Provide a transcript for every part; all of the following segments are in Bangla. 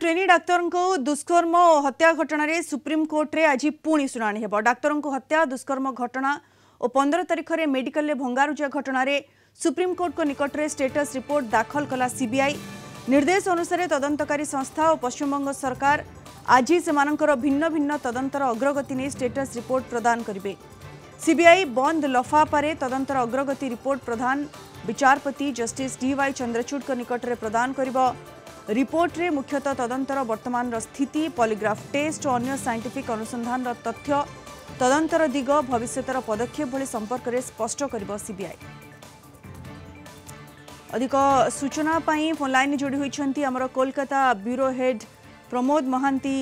ट्रेनी डाक्तर दुष्कर्म और हत्या घटन सुप्रीमकोर्टे आज पुणी शुणी हो डाक्तर हत्या दुष्कर्म घटना और पंद्रह तारीख में मेडिकल भंगारुजा घटन सुप्रीमकोर्ट निकट में स्टेटस रिपोर्ट दाखल कला सीबीआई निर्देश अनुसार तदंतकारी संस्था और पश्चिमबंग सरकार आज से भिन्न भिन्न तदंतर अग्रगति नहीं स्टेटस रिपोर्ट प्रदान करेंगे सीबीआई बंद लफाफार तदंतर अग्रगति रिपोर्ट प्रधान विचारपति जस्टिस डीवाई चंद्रचूड निकट में प्रदान कर रिपोर्ट रे मुख्यतः तदंतर वर्तमान स्थिति पॉलीग्राफ टेस्ट और अन्य साइंटिफिक अनुसंधान तथ्य तदंतर दिग भविष्य पदक्षेप भपर्क स्पष्ट कर सीआई अधिक सूचना फोनलाइन जोड़ी होती आम Kolkata bureau head Pramod Mohanty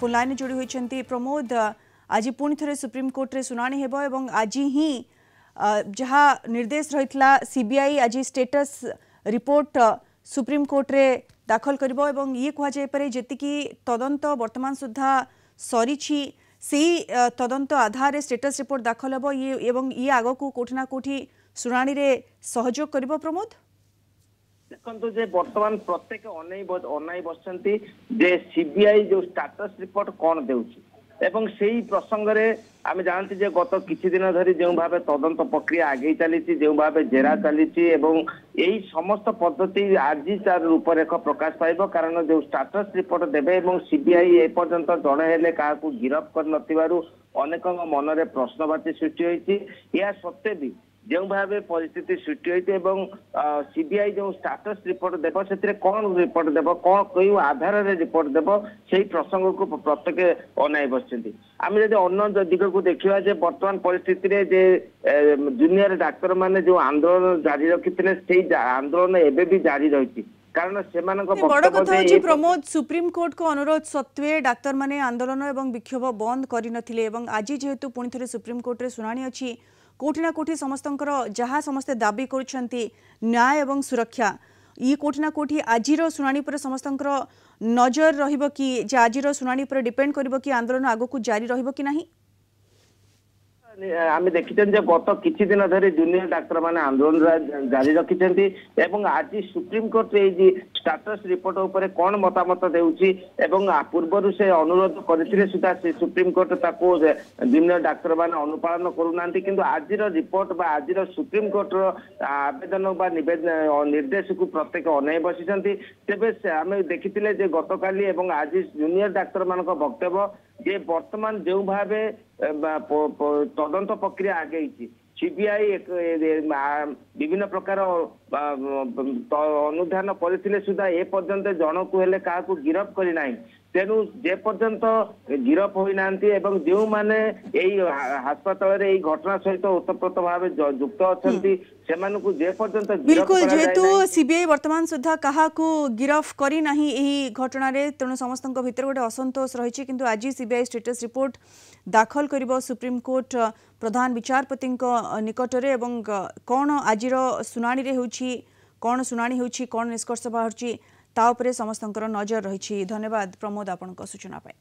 phone line जोड़ी होती प्रमोद आज पुणि थे सुप्रीमकोर्टे शुणा हो आज ही जहाँ निर्देश रही सीबीआई आज स्टेटस रिपोर्ट सुप्रीम कोर्ट सुप्रीमकोर्टे ଦାଖଲ କରିବ ଏବଂ ଇଏ କୁହାଯାଇପାରେ ଯେତିକି ତଦନ୍ତ ବର୍ତ୍ତମାନ ସୁଦ୍ଧା ସରିଛି ସେଇ ତଦନ୍ତ ଆଧାରରେ ଷ୍ଟେଟସ୍ ରିପୋର୍ଟ ଦାଖଲ ହେବ ଇଏ ଏବଂ ଇଏ ଆଗକୁ କୋଉଠି ନା କୋଉଠି ଶୁଣାଣିରେ ସହଯୋଗ କରିବ ପ୍ରମୋଦ ଦେଖନ୍ତୁ ଯେ ବର୍ତ୍ତମାନ ପ୍ରତ୍ୟେକ ଅନେଇ ଅନାଇ ବସିଛନ୍ତି ଯେ ସିବିଆଇ ଯୋଉ ଷ୍ଟାଟସ୍ ରିପୋର୍ଟ କଣ ଦେଉଛି এবং সেই প্রসঙ্গে আমি জানি যে গত কিছুদিন ধরে যেভাবে তদন্ত প্রক্রিয়া আগেই চালিছি যেভাবে জেরা চালিছি এবং এই সমস্ত পদ্ধতি আজি তার রূপরেখ প্রকাশ পাইব কারণ যে স্টাটস রিপোর্ট দেবে এবং সিবিআই এপর্যন্ত জনে হলে কাহাকু গিরফ করে নথিবারু অনেক ମନରେ প্রশ্নবাচী সৃষ্টি হয়েছে ইয়া সত্ত্বে বি ଯେଉଁ ଭାବେ ପରିସ୍ଥିତି ସୃଷ୍ଟି ହୋଇଛି ଏବଂ ସିବିଆଇ ଯୋଉ ଷ୍ଟାଟସ ରିପୋର୍ଟ ଦେବ ସେଥିରେ କ'ଣ ରିପୋର୍ଟ ଦେବ କ'ଣ କେଉଁ ରେ ରିପୋର୍ଟ ଦେବ ସେଇ ପ୍ରସଙ୍ଗକୁ ପ୍ରତ୍ୟେକ ଅନାଇ ବସିଛନ୍ତି ଆମେ ଯଦି ଅନ୍ୟ ଦିଗକୁ ଦେଖିବା ଯେ ବର୍ତ୍ତମାନ ପରିସ୍ଥିତିରେ ଯେ ଜୁନିୟର ମାନେ ଯୋଉ ଆନ୍ଦୋଳନ ଜାରି ରଖିଥିଲେ ସେଇ ଆନ୍ଦୋଳନ ଏବେ ବି ଜାରି ରହିଛି কারণ সেমানক କଥା কথা হচ্ছে প্রমোদ সুপ্রিম কোর্টক অনুরোধ সত্ত্বে ডাক্তার মানে আন্দোলন এবং বিক্ষোভ বন্ধ করে নথিলে এবং আজি যেহেতু পুনি থরে সুপ্রিম কোর্টরে শুনানি অছি কোটি না কোটি সমস্তর যা সমস্তে দাবি করছেন ন্যায় এবং সুরক্ষা ଇ କେଉଁଠି ନା କେଉଁଠି ଆଜିର ଶୁଣାଣି ଉପରେ ସମସ୍ତଙ୍କର ନଜର ରହିବ କି ଯେ ଆଜିର ଶୁଣାଣି ଉପରେ ଡିପେଣ୍ଡ କରିବ କି ଆନ୍ଦୋଳନ ଆଗକୁ ଜାରି ରହିବ କି ନାହିଁ ଆମେ ଦେଖିଛନ୍ତି ଯେ ଗତ କିଛି ଦିନ ଧରି ଜୁନିୟର ଡାକ୍ତରମାନେ ଆନ୍ଦୋଳନ ଜାରି ରଖିଛନ୍ତି ଏବଂ ଆଜି ସୁପ୍ରିମକୋର୍ଟ ଏଇ ଷ୍ଟାଟସ ରିପୋର୍ଟ ଉପରେ କ'ଣ ମତାମତ ଦେଉଛି ଏବଂ ପୂର୍ବରୁ ସେ ଅନୁରୋଧ କରିଥିଲେ ସୁଦ୍ଧା ସେ ସୁପ୍ରିମକୋର୍ଟ ତାକୁ ଜୁନିୟର ଡାକ୍ତରମାନେ ଅନୁପାଳନ କରୁନାହାନ୍ତି କିନ୍ତୁ ଆଜିର ରିପୋର୍ଟ ବା ଆଜିର ସୁପ୍ରିମକୋର୍ଟର ଆବେଦନ ବା ନିର୍ଦ୍ଦେଶକୁ ପ୍ରତ୍ୟେକ ଅନେଇ ବସିଛନ୍ତି ତେବେ ଆମେ ଦେଖିଥିଲେ ଯେ ଗତକାଲି ଏବଂ ଆଜି ଜୁନିୟର ଡାକ୍ତରମାନଙ୍କ ବକ୍ତବ୍ୟ ଯେ ବର୍ତ୍ତମାନ ଯେଉଁ ଭାବେ ତଦନ୍ତ ପ୍ରକ୍ରିୟା ଆଗେଇଛି ସିବିଆଇ ବିଭିନ୍ନ ପ୍ରକାର ଅନୁଧ୍ୟାନ କରିଥିଲେ ସୁଦ୍ଧା ଏ ପର୍ଯ୍ୟନ୍ତ ଜଣକୁ ହେଲେ କାହାକୁ ଗିରଫ କରିନାହିଁ ତେଣୁ ଯେ ପର୍ଯ୍ୟନ୍ତ ଗିରଫ ହୋଇନାହାନ୍ତି ଏବଂ ଯେଉଁମାନେ ଏଇ ହାସପାତାଳରେ ଏଇ ଘଟଣା ସହିତ ଓତପ୍ରୋତ ଭାବେ ଯୁକ୍ତ ଅଛନ୍ତି ସେମାନଙ୍କୁ ଯେ ପର୍ଯ୍ୟନ୍ତ ବିଲକୁଲ ଯେହେତୁ ସିବିଆଇ ବର୍ତ୍ତମାନ ସୁଦ୍ଧା କାହାକୁ ଗିରଫ କରିନାହିଁ ଏହି ଘଟଣାରେ ତେଣୁ ସମସ୍ତଙ୍କ ଭିତରେ ଗୋଟେ ଅସନ୍ତୋଷ ରହିଛି କିନ୍ତୁ ଆଜି ସିବିଆଇ ଷ୍ଟେଟସ୍ ରିପୋର୍ଟ ଦାଖଲ କରିବ ସୁପ୍ରିମକୋର୍ଟ ପ୍ରଧାନ ବିଚାରପତିଙ୍କ ନିକଟରେ ଏବଂ କ'ଣ ଆଜିର ଶୁଣାଣିରେ ହେଉଛି କ'ଣ ଶୁଣାଣି ହେଉଛି କ'ଣ ନିଷ୍କର୍ଷ ବାହାରୁଛି ତା ଉପରେ ସମସ୍ତଙ୍କର ନଜର ରହିଛି ଧନ୍ୟବାଦ ପ୍ରମୋଦ ଆପଣଙ୍କ ସୂଚନା ପାଇଁ